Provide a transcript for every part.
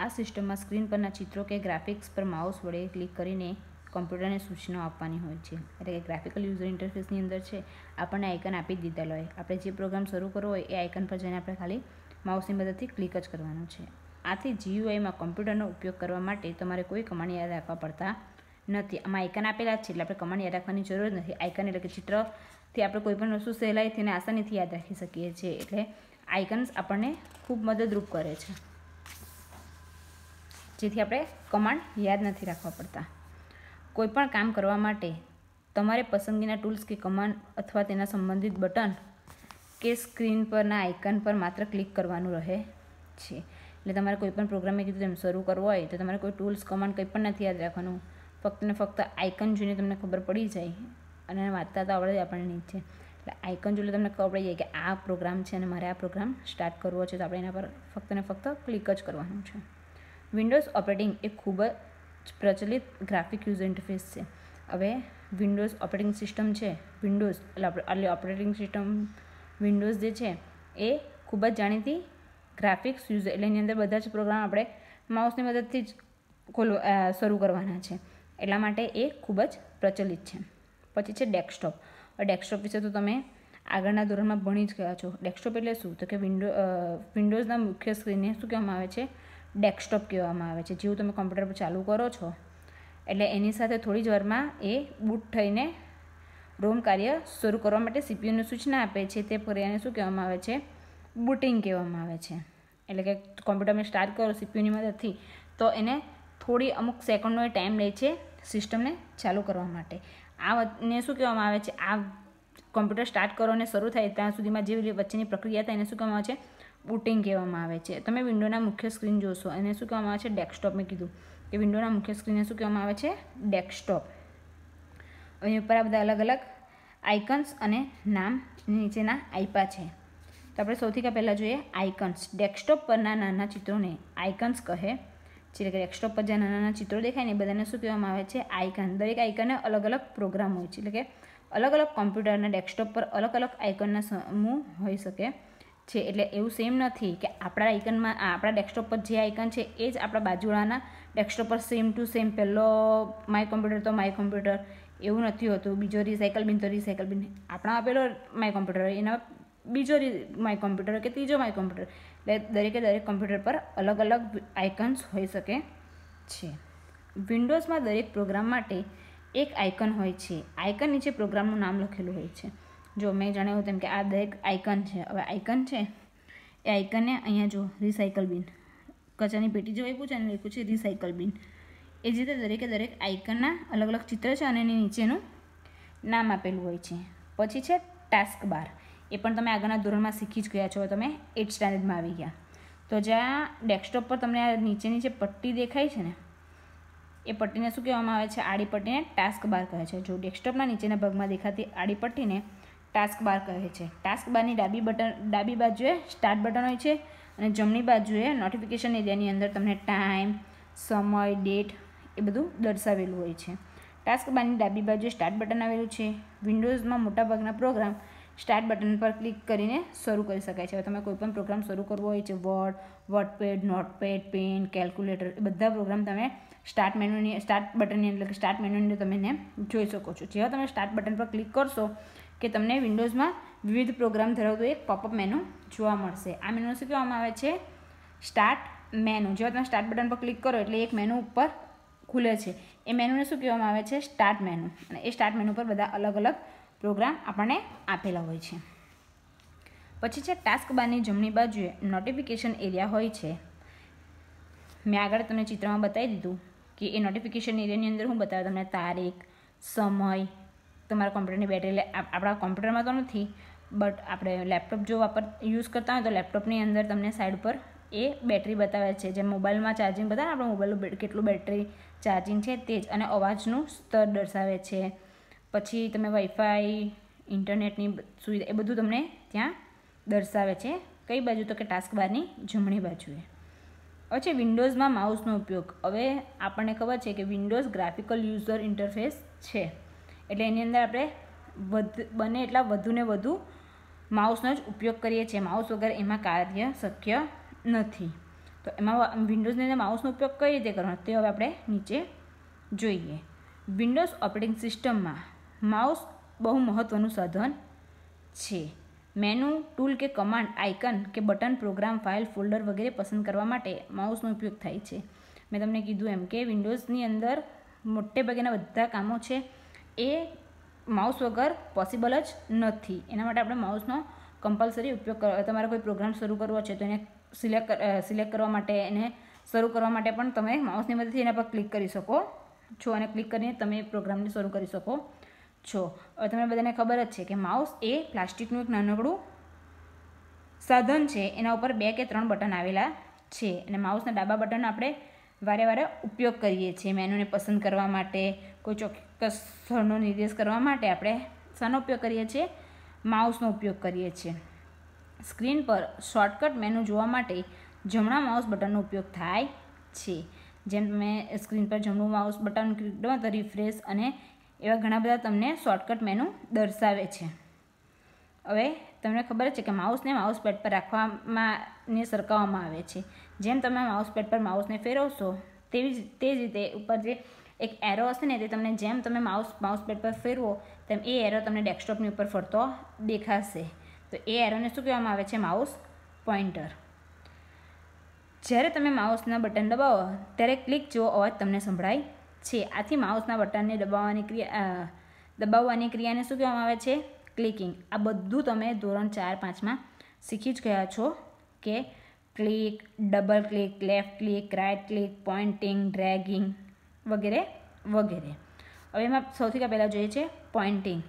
આ સિસ્ટમમાં સ્ક્રીન પરના ચિત્રો કે ગ્રાફિક્સ પર માઉસ વડે ક્લિક કરીને કોમ્પ્યુટરને સૂચનાઓ આપવાની હોય છે એટલે કે ગ્રાફિકલ યુઝર ઇન્ટરફેસની અંદર છે આપણને આઇકન આપી દીધેલો હોય આપણે જે પ્રોગ્રામ શરૂ કરવો હોય એ આઇકન પર જઈને આપણે ખાલી માઉસની મદદથી ક્લિક જ કરવાનું છે આથી જીયુઆઈમાં કોમ્પ્યુટરનો ઉપયોગ કરવા માટે તમારે કોઈ કમાન્ડ યાદ રાખવા પડતા નથી આમાં આઇકન આપેલા છે એટલે આપણે કમાણ યાદ રાખવાની જરૂર નથી આઇકન એટલે કે ચિત્રથી આપણે કોઈપણ વસ્તુ સહેલાઈથી અને આસાનીથી યાદ રાખી શકીએ છીએ એટલે આઇકન્સ આપણને ખૂબ મદદરૂપ કરે છે જેથી આપણે કમાન્ડ યાદ નથી રાખવા પડતા કોઈપણ કામ કરવા માટે તમારે પસંદગીના ટૂલ્સ કે કમાન્ડ અથવા તેના સંબંધિત બટન કે સ્ક્રીન પરના આઇકન પર માત્ર ક્લિક કરવાનું રહે છે એટલે તમારે કોઈપણ પ્રોગ્રામ મેં કીધું તેમ શરૂ કરવો હોય તો તમારે કોઈ ટૂલ્સ કમાન્ડ કંઈ પણ નથી યાદ રાખવાનું ફક્ત ને ફક્ત આઇકન જોઈને તમને ખબર પડી જાય અને વાંચતા તો આવડે આપણને નહીં છે એટલે આઇકન જોઈને તમને ખબર પડી જાય કે આ પ્રોગ્રામ છે અને મારે આ પ્રોગ્રામ સ્ટાર્ટ કરવો છે તો આપણે એના પર ફક્ત ને ફક્ત ક્લિક જ કરવાનું છે વિન્ડોઝ ઓપરેટિંગ એ ખૂબ જ પ્રચલિત ગ્રાફિક યુઝર ઇન્ટરફેસ છે હવે વિન્ડોઝ ઓપરેટિંગ સિસ્ટમ છે વિન્ડોઝ એટલે ઓપરેટિંગ સિસ્ટમ વિન્ડોઝ જે છે એ ખૂબ જ જાણીતી ગ્રાફિક્સ યુઝ એટલે એની અંદર બધા જ પ્રોગ્રામ આપણે માઉસની મદદથી જ ખોલ શરૂ કરવાના છે એટલા માટે એ ખૂબ જ પ્રચલિત છે પછી છે ડેસ્કટોપ ડેસ્કટોપ વિશે તો તમે આગળના ધોરણમાં ભણી જ ગયા છો ડેસ્કટોપ એટલે શું તો કે વિન્ડો વિન્ડોઝના મુખ્ય સ્ક્રીનને શું કહેવામાં આવે છે ડેસ્કટોપ કહેવામાં આવે છે જેવું તમે કોમ્પ્યુટર પર ચાલુ કરો છો એટલે એની સાથે થોડી જ વારમાં એ બૂટ થઈને રોમ કાર્ય શરૂ કરવા માટે સીપીયુને સૂચના આપે છે તે પ્રક્રિયાને શું કહેવામાં આવે છે બુટિંગ કહેવામાં આવે છે એટલે કે કોમ્પ્યુટરને સ્ટાર્ટ કરો સીપીયુની મદદથી તો એને થોડી અમુક સેકન્ડનો એ ટાઈમ લે છે સિસ્ટમને ચાલુ કરવા માટે આ ને શું કહેવામાં આવે છે આ કોમ્પ્યુટર સ્ટાર્ટ કરો અને શરૂ થાય ત્યાં સુધીમાં જે વચ્ચેની પ્રક્રિયા થાય એને શું કહેવામાં આવે છે બુટિંગ કહેવામાં આવે છે તમે વિન્ડોના મુખ્ય સ્ક્રીન જોશો એને શું કહેવામાં આવે છે ડેસ્કટોપ મેં કીધું કે વિન્ડોના મુખ્ય સ્ક્રીનને શું કહેવામાં આવે છે ડેસ્કટોપ એની ઉપર આ બધા અલગ અલગ આઇકન્સ અને નામ નીચેના આઈપા છે તો આપણે સૌથી પહેલાં જોઈએ આઇકન્સ ડેસ્કટોપ પરના નાના ચિત્રોને આઇકન્સ કહે છે એટલે કે ડેસ્કટોપ પર જે નાના નાના ચિત્રો દેખાય ને બધાને શું કહેવામાં આવે છે આઇકન દરેક આઇકનને અલગ અલગ પ્રોગ્રામ હોય છે એટલે કે અલગ અલગ કોમ્પ્યુટરના ડેસ્કટોપ પર અલગ અલગ આઇકનના સમૂહ હોઈ શકે છે એટલે એવું સેમ નથી કે આપણા આઇકનમાં આપણા ડેસ્કટોપ પર જે આઇકન છે એ જ આપણા બાજુવાળાના ડેસ્કટોપ પર સેમ ટુ સેમ પહેલો માય કોમ્પ્યુટર તો માય કોમ્પ્યુટર એવું નથી હોતું બીજો રિસાયકલ બિન તો રિસાયકલ બિન આપણા પેલો માય કોમ્પ્યુટર એના બીજો માય કોમ્પ્યુટર કે ત્રીજો માય કોમ્પ્યુટર એટલે દરેકે દરેક કોમ્પ્યુટર પર અલગ અલગ આઇકન્સ હોઈ શકે છે વિન્ડોઝમાં દરેક પ્રોગ્રામ માટે એક આઇકન હોય છે આઇકન નીચે પ્રોગ્રામનું નામ લખેલું હોય છે જો મેં જણાવ્યું તેમ કે આ દરેક આઇકન છે હવે આઇકન છે એ આઇકનને અહીંયા જો રિસાયકલ બિન કચરાની પેટી જો આપ્યું છે અને લખ્યું છે રિસાયકલ બિન એ જ રીતે દરેકે દરેક આઇકનના અલગ અલગ ચિત્ર છે અને એની નીચેનું નામ આપેલું હોય છે પછી છે ટાસ્ક બાર એ પણ તમે આગળના ધોરણમાં શીખી જ ગયા છો તમે એટ સ્ટાન્ડર્ડમાં આવી ગયા તો જ્યાં ડેસ્કટોપ પર તમને આ નીચેની જે પટ્ટી દેખાય છે ને એ પટ્ટીને શું કહેવામાં આવે છે આડી પટ્ટીને ટાસ્ક બાર કહે છે જો ડેસ્કટોપના નીચેના ભાગમાં દેખાતી આડી પટ્ટીને ટાસ્ક બાર કહે છે ટાસ્ક બારની ડાબી બટન ડાબી બાજુએ સ્ટાર્ટ બટન હોય છે અને જમણી બાજુએ નોટિફિકેશન એરિયાની અંદર તમને ટાઈમ સમય ડેટ એ બધું દર્શાવેલું હોય છે ટાસ્ક બારની ડાબી બાજુએ સ્ટાર્ટ બટન આવેલું છે વિન્ડોઝમાં મોટાભાગના પ્રોગ્રામ સ્ટાર્ટ બટન પર ક્લિક કરીને શરૂ કરી શકાય છે હવે તમે કોઈપણ પ્રોગ્રામ શરૂ કરવો હોય છે Word WordPad Notepad pen calculator એ બધા પ્રોગ્રામ તમે સ્ટાર્ટ મેન્યુની સ્ટાર્ટ બટનની અંદર સ્ટાર્ટ મેન્યુની તમે જોઈ શકો છો જેવા તમે સ્ટાર્ટ બટન પર ક્લિક કરશો કે તમને વિન્ડોઝમાં વિવિધ પ્રોગ્રામ ધરાવતું એક પોપઅપ મેનુ જોવા મળશે આ મેનુને શું કહેવામાં આવે છે સ્ટાર્ટ મેનુ જેવા તમે સ્ટાર્ટ બટન પર ક્લિક કરો એટલે એક મેનુ ઉપર ખુલે છે એ મેનુને શું કહેવામાં આવે છે સ્ટાર્ટ મેનુ અને એ સ્ટાર્ટ મેનુ પર બધા અલગ અલગ પ્રોગ્રામ આપણને આપેલા હોય છે પછી છે ટાસ્ક બારની જમણી બાજુએ નોટિફિકેશન એરિયા હોય છે મેં આગળ તમને ચિત્રમાં બતાવી દીધું કે એ નોટિફિકેશન એરિયાની અંદર હું બતાવ્યું તમને તારીખ સમય તમારા કોમ્પ્યુટરની બેટરી આપણા કોમ્પ્યુટરમાં તો નથી બટ આપણે લેપટોપ જો વાપર યુઝ કરતા હોય તો લેપટોપની અંદર તમને સાઈડ પર એ બેટરી બતાવે છે જે મોબાઈલમાં ચાર્જિંગ બતાવે આપણે મોબાઈલનું કેટલું બેટરી ચાર્જિંગ છે તે જ અને અવાજનું સ્તર દર્શાવે છે પછી તમે વાઈફાઈ ઇન્ટરનેટની સુવિધા એ બધું તમને ત્યાં દર્શાવે છે કઈ બાજુ તો કે ટાસ્ક બારની જમણી બાજુએ પછી વિન્ડોઝમાં માઉસનો ઉપયોગ હવે આપણને ખબર છે કે વિન્ડોઝ ગ્રાફિકલ યુઝર ઇન્ટરફેસ છે એટલે એની અંદર આપણે વધ બને એટલા વધુને વધુ માઉસનો જ ઉપયોગ કરીએ છીએ માઉસ વગર એમાં કાર્ય શક્ય નથી તો એમાં વિન્ડોઝની અંદર માઉસનો ઉપયોગ કઈ રીતે કરવાનો તે હવે આપણે નીચે જોઈએ વિન્ડોઝ ઓપરેટિંગ સિસ્ટમમાં માઉસ બહુ મહત્ત્વનું સાધન છે મેનુ ટૂલ કે કમાન્ડ આઇકન કે બટન પ્રોગ્રામ ફાઇલ ફોલ્ડર વગેરે પસંદ કરવા માટે માઉસનો ઉપયોગ થાય છે મેં તમને કીધું એમ કે વિન્ડોઝની અંદર મોટે ભાગેના બધા કામો છે એ માઉસ વગર પોસિબલ જ નથી એના માટે આપણે માઉસનો કમ્પલસરી ઉપયોગ કરવા તમારે કોઈ પ્રોગ્રામ શરૂ કરવો છે તો એને સિલેક્ટ સિલેક્ટ કરવા માટે એને શરૂ કરવા માટે પણ તમે માઉસની મદદથી એના પર ક્લિક કરી શકો છો અને ક્લિક કરીને તમે પ્રોગ્રામને શરૂ કરી શકો છો હવે તમને બધાને ખબર જ છે કે માઉસ એ પ્લાસ્ટિકનું એક નાનકડું સાધન છે એના ઉપર બે કે ત્રણ બટન આવેલા છે અને માઉસના ડાબા બટન આપણે વારે વારે ઉપયોગ કરીએ છીએ મેનુને પસંદ કરવા માટે કોઈ ચોક્કસ સ્થળનો નિર્દેશ કરવા માટે આપણે શાનો ઉપયોગ કરીએ છીએ માઉસનો ઉપયોગ કરીએ છીએ સ્ક્રીન પર શોર્ટકટ મેનુ જોવા માટે જમણા માઉસ બટનનો ઉપયોગ થાય છે જેમ મેં સ્ક્રીન પર જમણું માઉસ બટન ક્લિક તો રિફ્રેશ અને એવા ઘણા બધા તમને શોર્ટકટ મેનુ દર્શાવે છે હવે તમને ખબર છે કે માઉસને માઉસ પેડ પર રાખવામાં ને સરકાવવામાં આવે છે જેમ તમે માઉસ પેડ પર માઉસને ફેરવશો તેવી જ તે જ રીતે ઉપર જે એક એરો હશે ને તે તમને જેમ તમે માઉસ માઉસ પેડ પર ફેરવો તેમ એ એરો તમને ડેસ્કટોપની ઉપર ફરતો દેખાશે તો એ એરોને શું કહેવામાં આવે છે માઉસ પોઈન્ટર જ્યારે તમે માઉસના બટન દબાવો ત્યારે ક્લિક જેવો અવાજ તમને સંભળાય છે આથી માઉસના બટનને દબાવવાની ક્રિયા દબાવવાની ક્રિયાને શું કહેવામાં આવે છે ક્લિકિંગ આ બધું તમે ધોરણ ચાર પાંચમાં શીખી જ ગયા છો કે click double click left click right click pointing dragging વગેરે વગેરે હવે એમાં સૌથી પહેલાં જોઈએ છે પોઇન્ટિંગ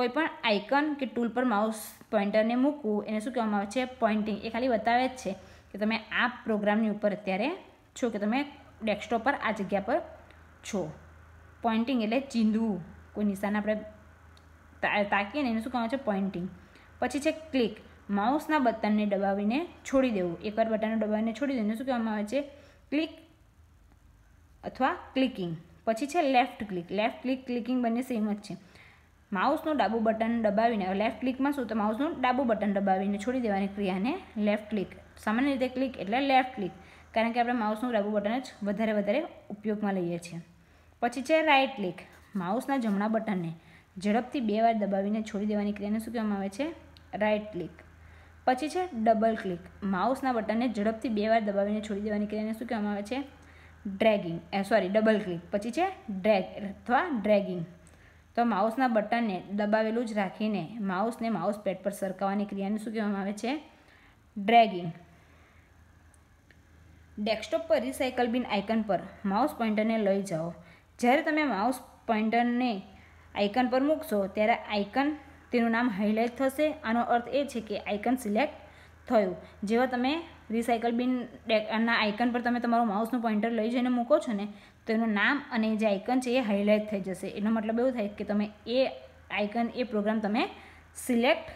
કોઈપણ આઇકન કે ટૂલ પર માઉસ પોઇન્ટરને મૂકવું એને શું કહેવામાં આવે છે પોઇન્ટિંગ એ ખાલી બતાવે જ છે કે તમે આ પ્રોગ્રામની ઉપર અત્યારે છો કે તમે ડેસ્કટોપ પર આ જગ્યા પર છો પોઇન્ટિંગ એટલે ચીંધવું કોઈ નિશાન આપણે તાકીએ ને એને શું કહેવાય છે પોઇન્ટિંગ પછી છે ક્લિક માઉસના બટનને દબાવીને છોડી દેવું એકવાર બટનને દબાવીને છોડી દેવું શું કહેવામાં આવે છે ક્લિક અથવા ક્લિકિંગ પછી છે left click left click clicking બંને સેમ જ છે માઉસનું ડાબું બટન દબાવીને લેફ્ટ ક્લિકમાં શું તો માઉસનું ડાબું બટન દબાવીને છોડી દેવાની ક્રિયાને લેફ્ટ ક્લિક સામાન્ય રીતે ક્લિક એટલે લેફ્ટ ક્લિક કારણ કે આપણે માઉસનું ડાબું બટન જ વધારે વધારે ઉપયોગમાં લઈએ છીએ પછી છે રાઇટ ક્લિક માઉસના જમણા બટનને ઝડપથી બે વાર દબાવીને છોડી દેવાની ક્રિયાને શું કહેવામાં આવે છે રાઇટ ક્લિક પછી છે ડબલ ક્લિક માઉસના બટનને ઝડપથી બે વાર દબાવીને છોડી દેવાની ક્રિયાને શું કહેવામાં આવે છે ડ્રેગિંગ એ સોરી ડબલ ક્લિક પછી છે ડ્રેગ અથવા ડ્રેગિંગ તો માઉસના બટનને દબાવેલું જ રાખીને માઉસને માઉસ પેડ પર સરકાવવાની ક્રિયાને શું કહેવામાં આવે છે ડ્રેગિંગ ડેસ્કટોપ પર રિસાયકલ બિન આઇકન પર માઉસ પોઈન્ટરને લઈ જાઓ જ્યારે તમે માઉસ પોઇન્ટરને આઇકન પર મૂકશો ત્યારે આઇકન તેનું નામ હાઇલાઇટ થશે આનો અર્થ એ છે કે આઇકન સિલેક્ટ થયું જેવા તમે રિસાયકલ બિન ના આઇકન પર તમે તમારું માઉસનું પોઈન્ટર લઈ જઈને મૂકો છો ને તો એનું નામ અને જે આઇકન છે એ હાઇલાઇટ થઈ જશે એનો મતલબ એવું થાય કે તમે એ આઇકન એ પ્રોગ્રામ તમે સિલેક્ટ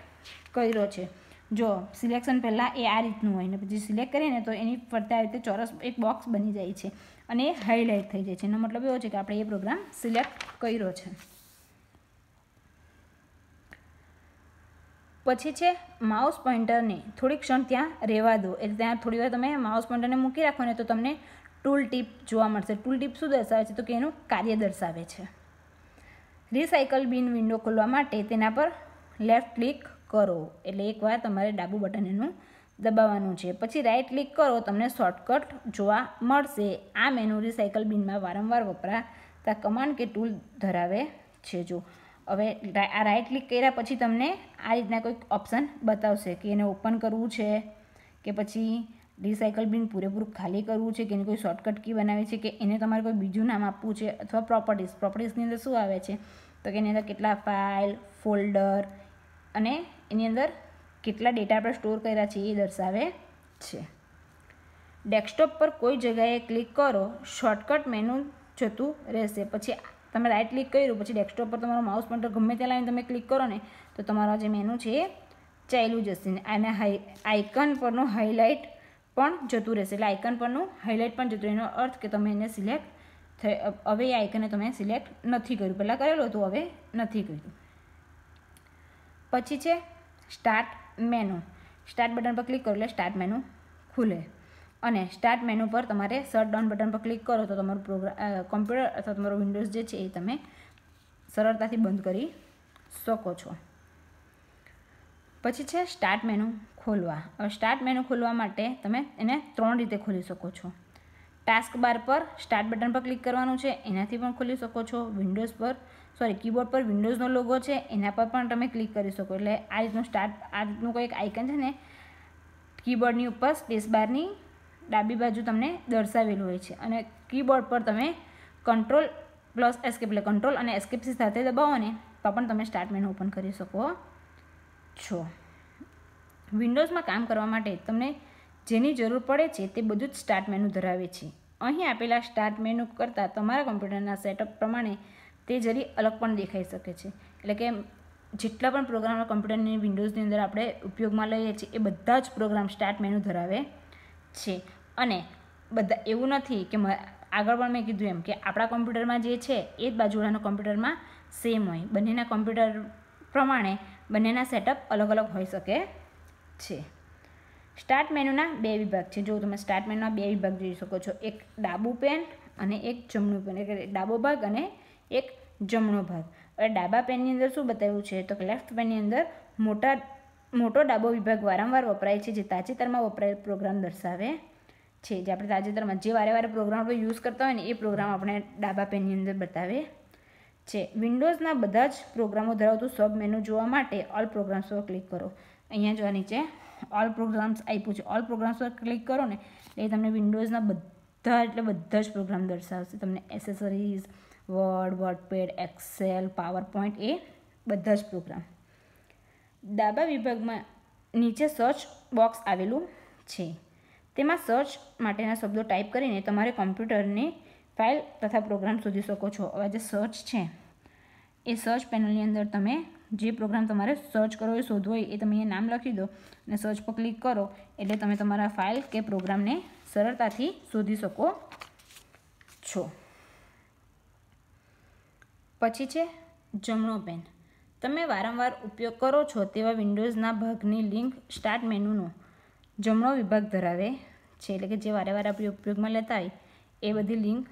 કર્યો છે જો સિલેક્શન પહેલાં એ આ રીતનું હોય ને પછી સિલેક્ટ કરીએ ને તો એની ફરતે આ રીતે ચોરસ એક બોક્સ બની જાય છે અને એ હાઇલાઇટ થઈ જાય છે એનો મતલબ એવો છે કે આપણે એ પ્રોગ્રામ સિલેક્ટ કર્યો છે પછી છે માઉસ પોઈન્ટરને થોડી ક્ષણ ત્યાં રહેવા દો એટલે ત્યાં થોડી વાર તમે માઉસ પોઈન્ટરને મૂકી રાખો ને તો તમને ટૂલ ટીપ જોવા મળશે ટૂલ ટીપ શું દર્શાવે છે તો કે એનું કાર્ય દર્શાવે છે રિસાયકલ બિન વિન્ડો ખોલવા માટે તેના પર લેફ્ટ ક્લિક કરો એટલે એકવાર તમારે ડાબું બટન એનું દબાવવાનું છે પછી રાઇટ ક્લિક કરો તમને શોર્ટકટ જોવા મળશે આ મેનુ રિસાયકલ બિનમાં વારંવાર વપરાતા કમાન્ડ કે ટૂલ ધરાવે છે જો હવે આ રાઇટ ક્લિક કર્યા પછી તમને આ રીતના કોઈક ઓપ્શન બતાવશે કે એને ઓપન કરવું છે કે પછી રિસાયકલ બિન પૂરેપૂરું ખાલી કરવું છે કે એની કોઈ શોર્ટકટ કી બનાવી છે કે એને તમારે કોઈ બીજું નામ આપવું છે અથવા પ્રોપર્ટીઝ પ્રોપર્ટીઝની અંદર શું આવે છે તો કે એની અંદર કેટલા ફાઇલ ફોલ્ડર અને એની અંદર કેટલા ડેટા આપણે સ્ટોર કર્યા છે એ દર્શાવે છે ડેસ્કટોપ પર કોઈ જગ્યાએ ક્લિક કરો શોર્ટકટ મેનુ જતું રહેશે પછી તમે રાઇટ ક્લિક કર્યું પછી ડેસ્કટોપ પર તમારો માઉસ પોઈન્ટર ગમે ત્યાં લાવીને તમે ક્લિક કરો ને તો તમારા જે મેનુ છે એ ચાલ્યું જશે ને આના હાઈ આઇકન પરનું હાઇલાઇટ પણ જતું રહેશે એટલે આઇકન પરનું હાઇલાઇટ પણ જતું એનો અર્થ કે તમે એને સિલેક્ટ થઈ હવે એ આઇકને તમે સિલેક્ટ નથી કર્યું પહેલાં કરેલું હતું હવે નથી કર્યું પછી છે સ્ટાર્ટ મેનુ સ્ટાર્ટ બટન પર ક્લિક કરો એટલે સ્ટાર્ટ મેનુ ખુલે અને સ્ટાર્ટ મેનુ પર તમારે શટ ડાઉન બટન પર ક્લિક કરો તો તમારું પ્રોગ્રામ કોમ્પ્યુટર અથવા તમારો વિન્ડોઝ જે છે એ તમે સરળતાથી બંધ કરી શકો છો પછી છે સ્ટાર્ટ મેનુ ખોલવા હવે સ્ટાર્ટ મેનુ ખોલવા માટે તમે એને ત્રણ રીતે ખોલી શકો છો ટાસ્ક બાર પર સ્ટાર્ટ બટન પર ક્લિક કરવાનું છે એનાથી પણ ખોલી શકો છો વિન્ડોઝ પર સોરી કીબોર્ડ પર વિન્ડોઝનો લોગો છે એના પર પણ તમે ક્લિક કરી શકો એટલે આ રીતનું સ્ટાર્ટ આ રીતનું કંઈક આઇકન છે ને કીબોર્ડની ઉપર સ્પેસ બારની ડાબી બાજુ તમને દર્શાવેલું હોય છે અને કીબોર્ડ પર તમે કંટ્રોલ પ્લસ એસ્કેપ એટલે કંટ્રોલ અને એસ્કેપ સાથે દબાવો ને તો પણ તમે સ્ટાર્ટ મેનુ ઓપન કરી શકો છો વિન્ડોઝમાં કામ કરવા માટે તમને જેની જરૂર પડે છે તે બધું જ સ્ટાર્ટ મેનુ ધરાવે છે અહીં આપેલા સ્ટાર્ટ મેનુ કરતાં તમારા કોમ્પ્યુટરના સેટઅપ પ્રમાણે તે જરી અલગ પણ દેખાઈ શકે છે એટલે કે જેટલા પણ પ્રોગ્રામ કમ્પ્યુટરની વિન્ડોઝની અંદર આપણે ઉપયોગમાં લઈએ છીએ એ બધા જ પ્રોગ્રામ સ્ટાર્ટ મેનુ ધરાવે છે અને બધા એવું નથી કે આગળ પણ મેં કીધું એમ કે આપણા કોમ્પ્યુટરમાં જે છે એ જ બાજુવાળાના કોમ્પ્યુટરમાં સેમ હોય બંનેના કોમ્પ્યુટર પ્રમાણે બંનેના સેટઅપ અલગ અલગ હોઈ શકે છે સ્ટાર્ટ મેનુના બે વિભાગ છે જો તમે સ્ટાર્ટ મેનુના બે વિભાગ જોઈ શકો છો એક ડાબું પેન અને એક જમણું પેન એટલે ડાબો ભાગ અને એક જમણો ભાગ હવે ડાબા પેનની અંદર શું બતાવ્યું છે તો કે લેફ્ટ પેનની અંદર મોટા મોટો ડાબો વિભાગ વારંવાર વપરાય છે જે તાજેતરમાં વપરાયેલ પ્રોગ્રામ દર્શાવે છે જે આપણે તાજેતરમાં જે વારે વારે પ્રોગ્રામ આપણે યુઝ કરતા હોય ને એ પ્રોગ્રામ આપણે ડાબા પેનની અંદર બતાવે છે વિન્ડોઝના બધા જ પ્રોગ્રામો ધરાવતું સબ મેનુ જોવા માટે ઓલ પ્રોગ્રામ્સ પર ક્લિક કરો અહીંયા જોવા નીચે ઓલ પ્રોગ્રામ્સ આપ્યું છે ઓલ પ્રોગ્રામ્સ પર ક્લિક કરો ને એ તમને વિન્ડોઝના બધા એટલે બધા જ પ્રોગ્રામ દર્શાવશે તમને accessories Word WordPad Excel PowerPoint એ બધા જ પ્રોગ્રામ ડાબા વિભાગમાં નીચે સર્ચ બોક્સ આવેલું છે તેમાં સર્ચ માટેના શબ્દો ટાઈપ કરીને તમારે કોમ્પ્યુટરની ફાઇલ તથા પ્રોગ્રામ શોધી શકો છો હવે જે સર્ચ છે એ સર્ચ પેનલની અંદર તમે જે પ્રોગ્રામ તમારે સર્ચ કરો એ શોધવો હોય એ તમે અહીંયા નામ લખી દો અને સર્ચ પર ક્લિક કરો એટલે તમે તમારા ફાઇલ કે પ્રોગ્રામને સરળતાથી શોધી શકો છો પછી છે જમણો પેન તમે વારંવાર ઉપયોગ કરો છો તેવા વિન્ડોઝના ભાગની લિંક સ્ટાર્ટ મેનુનું જમણો વિભાગ ધરાવે છે એટલે કે જે વારે વારે આપણે ઉપયોગમાં લેતા હોય એ બધી લિંક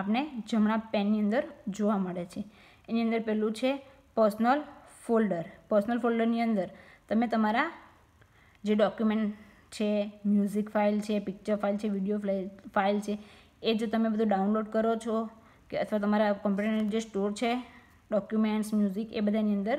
આપણે જમણા પેનની અંદર જોવા મળે છે એની અંદર પહેલું છે પર્સનલ ફોલ્ડર પર્સનલ ફોલ્ડરની અંદર તમે તમારા જે ડોક્યુમેન્ટ છે મ્યુઝિક ફાઇલ છે પિક્ચર ફાઇલ છે વિડીયો ફાઇલ છે એ જો તમે બધું ડાઉનલોડ કરો છો કે અથવા તમારા કોમ્પ્યુટરનો જે સ્ટોર છે ડોક્યુમેન્ટ્સ મ્યુઝિક એ બધાની અંદર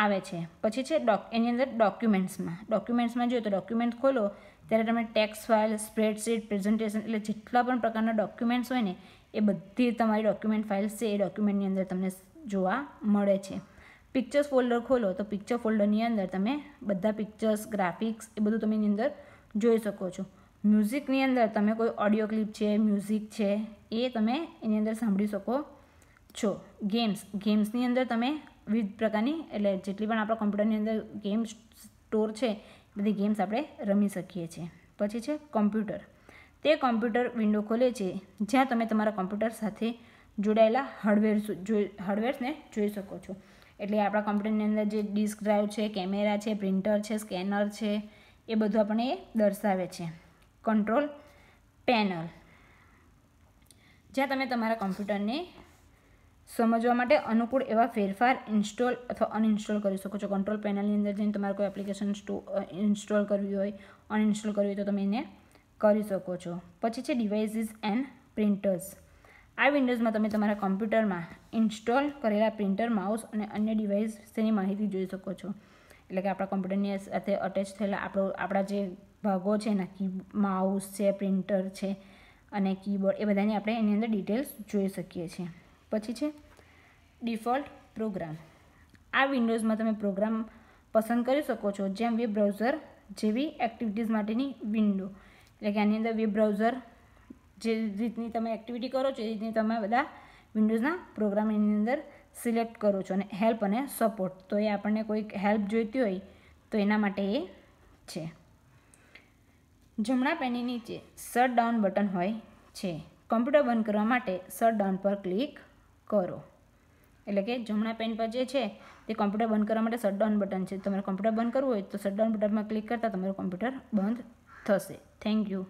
આવે છે પછી છે ડોક એની અંદર ડોક્યુમેન્ટ્સમાં ડોક્યુમેન્ટ્સમાં જોઈએ તો ડોક્યુમેન્ટ ખોલો ત્યારે તમે ટેક્સ ફાઇલ સ્પ્રેડશીટ પ્રેઝન્ટેશન એટલે જેટલા પણ પ્રકારના ડોક્યુમેન્ટ્સ હોય ને એ બધી તમારી ડોક્યુમેન્ટ ફાઇલ્સ છે એ ડોક્યુમેન્ટની અંદર તમને જોવા મળે છે પિક્ચર્સ ફોલ્ડર ખોલો તો પિક્ચર ફોલ્ડરની અંદર તમે બધા પિક્ચર્સ ગ્રાફિક્સ એ બધું તમે એની અંદર જોઈ શકો છો મ્યુઝિકની અંદર તમે કોઈ ઓડિયો ક્લિપ છે મ્યુઝિક છે એ તમે એની અંદર સાંભળી શકો છો ગેમ્સ ગેમ્સની અંદર તમે વિવિધ પ્રકારની એટલે જેટલી પણ આપણા કોમ્પ્યુટરની અંદર ગેમ સ્ટોર છે બધી ગેમ્સ આપણે રમી શકીએ છીએ પછી છે કોમ્પ્યુટર તે કોમ્પ્યુટર વિન્ડો ખોલે છે જ્યાં તમે તમારા કોમ્પ્યુટર સાથે જોડાયેલા હાર્ડવેર જોઈ હાર્ડવેર્સને જોઈ શકો છો એટલે આપણા કોમ્પ્યુટરની અંદર જે ડિસ્ક ડ્રાઈવ છે કેમેરા છે પ્રિન્ટર છે સ્કેનર છે એ બધું આપણને એ દર્શાવે છે કંટ્રોલ પેનલ જ્યાં તમે તમારા કોમ્પ્યુટરની સમજવા માટે અનુકૂળ એવા ફેરફાર ઇન્સ્ટોલ અથવા અનઇન્સ્ટોલ કરી શકો છો કંટ્રોલ પેનલની અંદર જઈને તમારે કોઈ એપ્લિકેશન ઇન્સ્ટોલ કરવી હોય અનઇન્સ્ટોલ કરવી હોય તો તમે એને કરી શકો છો પછી છે ડિવાઇસીસ એન્ડ પ્રિન્ટર્સ આ વિન્ડોઝમાં તમે તમારા કમ્પ્યુટરમાં ઇન્સ્ટોલ કરેલા પ્રિન્ટર માઉસ અને અન્ય ડિવાઇસની માહિતી જોઈ શકો છો એટલે કે આપણા કમ્પ્યુટરની સાથે અટેચ થયેલા આપણો આપણા જે ભાગો છે એના કી માઉસ છે પ્રિન્ટર છે અને કીબોર્ડ એ બધાની આપણે એની અંદર ડિટેલ્સ જોઈ શકીએ છીએ પછી છે ડિફોલ્ટ પ્રોગ્રામ આ વિન્ડોઝમાં તમે પ્રોગ્રામ પસંદ કરી શકો છો જેમ વેબ બ્રાઉઝર જેવી એક્ટિવિટીઝ માટેની વિન્ડો એટલે કે આની અંદર વેબ બ્રાઉઝર જે રીતની તમે એક્ટિવિટી કરો છો એ રીતની તમે બધા વિન્ડોઝના પ્રોગ્રામ એની અંદર સિલેક્ટ કરો છો અને હેલ્પ અને સપોર્ટ તો એ આપણને કોઈક હેલ્પ જોઈતી હોય તો એના માટે એ છે જમણા પેની નીચે શટ ડાઉન બટન હોય છે કમ્પ્યુટર બંધ કરવા માટે શટ ડાઉન પર ક્લિક કરો એટલે કે જમણા પેન પર જે છે તે કોમ્પ્યુટર બંધ કરવા માટે શટડાઉન બટન છે તમારે કોમ્પ્યુટર બંધ કરવું હોય તો શટડાઉન બટનમાં ક્લિક કરતાં તમારું કોમ્પ્યુટર બંધ થશે થેન્ક યુ